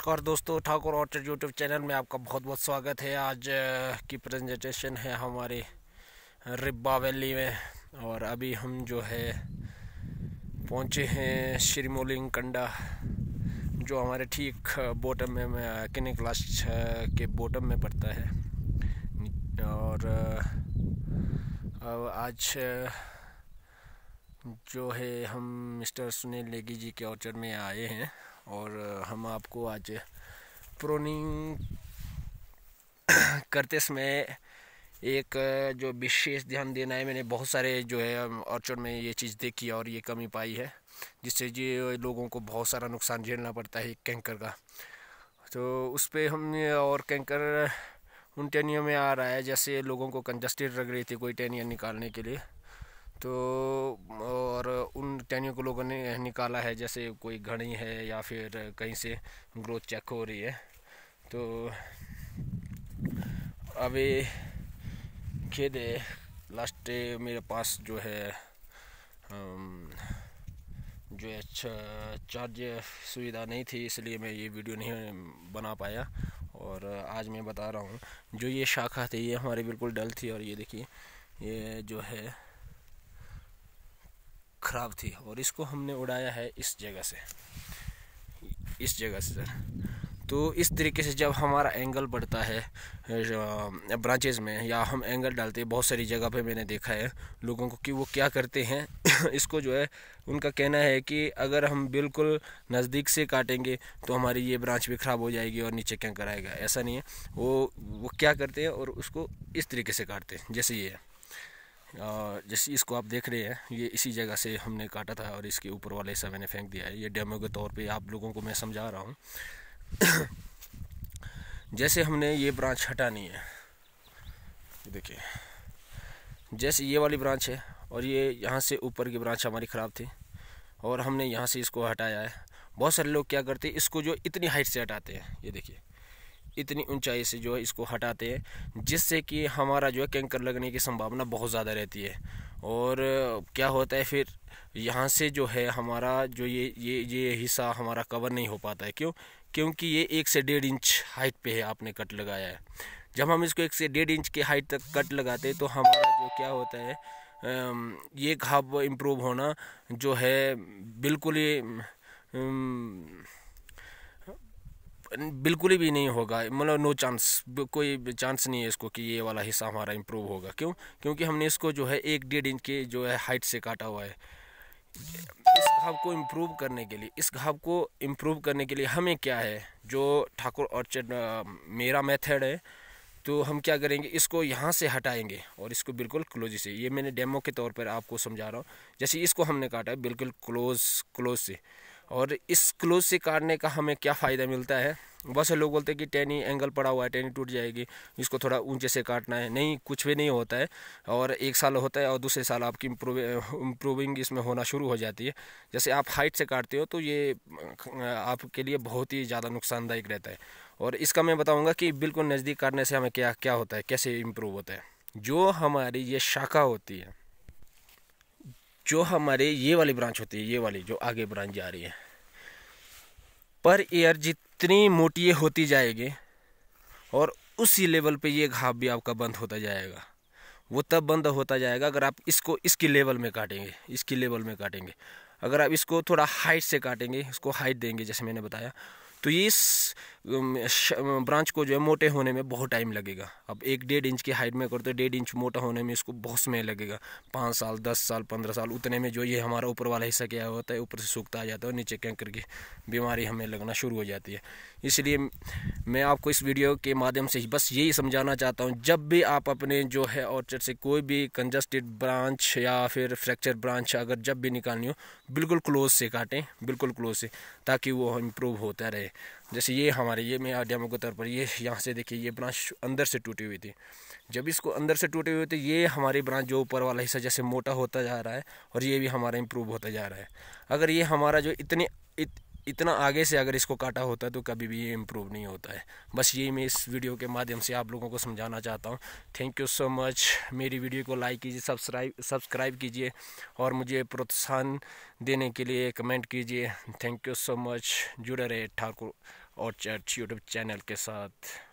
नमस्कार दोस्तों Thakur Archer YouTube channel में आपका बहुत बहुत स्वागत है आज की प्रेजेंटेशन है हमारे रिब्बा वैली में और अभी हम जो है पहुंचे हैं श्रीमोलिंग कंडा जो हमारे ठीक बॉटम में किन्नी क्लास के बॉटम में पड़ता है और आज जो है हम मिस्टर सुनील नेगी जी के ऑर्चर में आए हैं और हम आपको आज प्रोनिंग करते समय एक जो विशेष ध्यान देना है मैंने बहुत सारे जो है ऑर्चर्ड में ये चीज़ देखी है और ये कमी पाई है जिससे जो लोगों को बहुत सारा नुकसान झेलना पड़ता है कैंकर का तो उस पर हम और कैंकर उन टेनियों में आ रहा है जैसे लोगों को कंजस्टेड लग रही थी कोई टेनियर निकालने के लिए तो और उन टहनियों को लोगों ने निकाला है जैसे कोई घड़ी है या फिर कहीं से ग्रोथ चेक हो रही है तो अभी खेद है लास्ट मेरे पास जो है जो है चार्ज अच्छा सुविधा नहीं थी इसलिए मैं ये वीडियो नहीं बना पाया और आज मैं बता रहा हूँ जो ये शाखा थी ये हमारी बिल्कुल डल थी और ये देखिए ये जो है ख़राब थी और इसको हमने उड़ाया है इस जगह से इस जगह से सर तो इस तरीके से जब हमारा एंगल बढ़ता है ब्रांचेस में या हम एंगल डालते हैं बहुत सारी जगह पे मैंने देखा है लोगों को कि वो क्या करते हैं इसको जो है उनका कहना है कि अगर हम बिल्कुल नज़दीक से काटेंगे तो हमारी ये ब्रांच भी ख़राब हो जाएगी और नीचे क्या कराएगा ऐसा नहीं है वो वो क्या करते हैं और उसको इस तरीके से काटते हैं जैसे ये है जैसे इसको आप देख रहे हैं ये इसी जगह से हमने काटा था और इसके ऊपर वाले हिस्सा मैंने फेंक दिया है ये डेमो के तौर पे आप लोगों को मैं समझा रहा हूँ जैसे हमने ये ब्रांच हटानी है देखिए जैसे ये वाली ब्रांच है और ये यहाँ से ऊपर की ब्रांच हमारी ख़राब थी और हमने यहाँ से इसको हटाया है बहुत सारे लोग क्या करते हैं इसको जो इतनी हाइट से हटाते हैं ये देखिए इतनी ऊंचाई से जो है इसको हटाते हैं जिससे कि हमारा जो है कैंकर लगने की संभावना बहुत ज़्यादा रहती है और क्या होता है फिर यहाँ से जो है हमारा जो ये ये ये हिस्सा हमारा कवर नहीं हो पाता है क्यों क्योंकि ये एक से डेढ़ इंच हाइट पे है आपने कट लगाया है जब हम इसको एक से डेढ़ इंच की हाइट तक कट लगाते हैं तो हमारा जो क्या होता है ये घाव इम्प्रूव होना जो है बिल्कुल ही बिल्कुल भी नहीं होगा मतलब नो चांस कोई चांस नहीं है इसको कि ये वाला हिस्सा हमारा इम्प्रूव होगा क्यों क्योंकि हमने इसको जो है एक डेढ़ इंच के जो है हाइट से काटा हुआ है इस घाव को इम्प्रूव करने के लिए इस घाव को इम्प्रूव करने के लिए हमें क्या है जो ठाकुर और मेरा मेथड है तो हम क्या करेंगे इसको यहाँ से हटाएंगे और इसको बिल्कुल क्लोज से ये मैंने डेमो के तौर पर आपको समझा रहा हूँ जैसे इसको हमने काटा है बिल्कुल क्लोज क्लोज से और इस क्लोज से काटने का हमें क्या फ़ायदा मिलता है बस लोग बोलते हैं कि टेनी एंगल पड़ा हुआ है टेनी टूट जाएगी इसको थोड़ा ऊंचे से काटना है नहीं कुछ भी नहीं होता है और एक साल होता है और दूसरे साल आपकी इम्प्रूविंग इसमें होना शुरू हो जाती है जैसे आप हाइट से काटते हो तो ये आपके लिए बहुत ही ज़्यादा नुकसानदायक रहता है और इसका मैं बताऊँगा कि बिल्कुल नज़दीक काटने से हमें क्या क्या होता है कैसे इम्प्रूव होता है जो हमारी ये शाखा होती है जो हमारे ये वाली ब्रांच होती है ये वाली जो आगे ब्रांच जा रही है पर ईयर जितनी मोटी ये होती जाएगी और उसी लेवल पे ये घाप भी आपका बंद होता जाएगा वो तब बंद होता जाएगा अगर आप इसको इसकी लेवल में काटेंगे इसकी लेवल में काटेंगे अगर आप इसको थोड़ा हाइट से काटेंगे इसको हाइट देंगे जैसे मैंने बताया तो ये इस ब्रांच को जो है मोटे होने में बहुत टाइम लगेगा अब एक डेढ़ इंच की हाइट में करते तो डेढ़ इंच मोटा होने में इसको बहुत समय लगेगा पाँच साल दस साल पंद्रह साल उतने में जो ये हमारा ऊपर वाला हिस्सा क्या होता है ऊपर से सूखता आ जाता है और नीचे कैंकर की बीमारी हमें लगना शुरू हो जाती है इसलिए मैं आपको इस वीडियो के माध्यम से बस यही समझाना चाहता हूँ जब भी आप अपने जो है ऑर्चर से कोई भी कंजस्टेड ब्रांच या फिर फ्रैक्चर ब्रांच अगर जब भी निकालनी हो बिल्कुल क्लोज से काटें बिल्कुल क्लोज से ताकि वो इम्प्रूव होता रहे जैसे ये हमारे ये मैं डेमो के तौर पर ये यहाँ से देखिए ये ब्रांच अंदर से टूटी हुई थी जब इसको अंदर से टूटे हुए थे ये हमारी ब्रांच जो ऊपर वाला हिस्सा जैसे मोटा होता जा रहा है और ये भी हमारा इम्प्रूव होता जा रहा है अगर ये हमारा जो इतनी इतना आगे से अगर इसको काटा होता है तो कभी भी ये इम्प्रूव नहीं होता है बस यही मैं इस वीडियो के माध्यम से आप लोगों को समझाना चाहता हूँ थैंक यू सो मच मेरी वीडियो को लाइक कीजिए सब्सक्राइब सब्सक्राइब कीजिए और मुझे प्रोत्साहन देने के लिए कमेंट कीजिए थैंक यू सो मच जुड़े रहे ठाकुर और चर्च यूट्यूब चैनल के साथ